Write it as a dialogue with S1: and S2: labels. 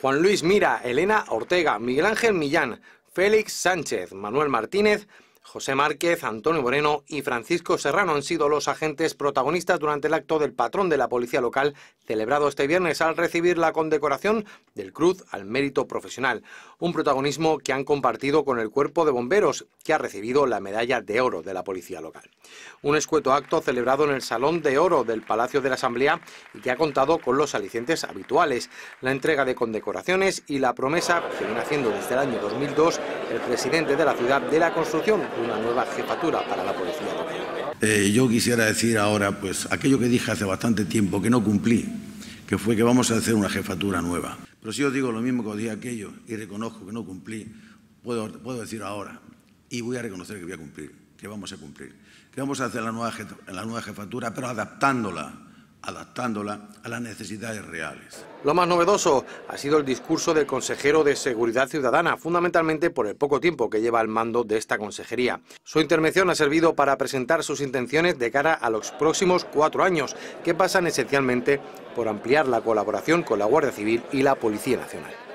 S1: Juan Luis Mira, Elena Ortega, Miguel Ángel Millán, Félix Sánchez, Manuel Martínez, José Márquez, Antonio Moreno y Francisco Serrano han sido los agentes protagonistas durante el acto del patrón de la policía local celebrado este viernes al recibir la condecoración del Cruz al Mérito Profesional, un protagonismo que han compartido con el Cuerpo de Bomberos, que ha recibido la medalla de oro de la policía local. Un escueto acto celebrado en el Salón de Oro del Palacio de la Asamblea y que ha contado con los alicientes habituales, la entrega de condecoraciones y la promesa que viene haciendo desde el año 2002 el presidente de la ciudad de la construcción una nueva jefatura para la policía
S2: eh, yo quisiera decir ahora, pues, aquello que dije hace bastante tiempo, que no cumplí, que fue que vamos a hacer una jefatura nueva. Pero si yo digo lo mismo que os dije aquello y reconozco que no cumplí, puedo, puedo decir ahora, y voy a reconocer que voy a cumplir, que vamos a cumplir, que vamos a hacer la nueva jefatura, pero adaptándola adaptándola a las necesidades reales.
S1: Lo más novedoso ha sido el discurso del consejero de Seguridad Ciudadana, fundamentalmente por el poco tiempo que lleva al mando de esta consejería. Su intervención ha servido para presentar sus intenciones de cara a los próximos cuatro años, que pasan esencialmente por ampliar la colaboración con la Guardia Civil y la Policía Nacional.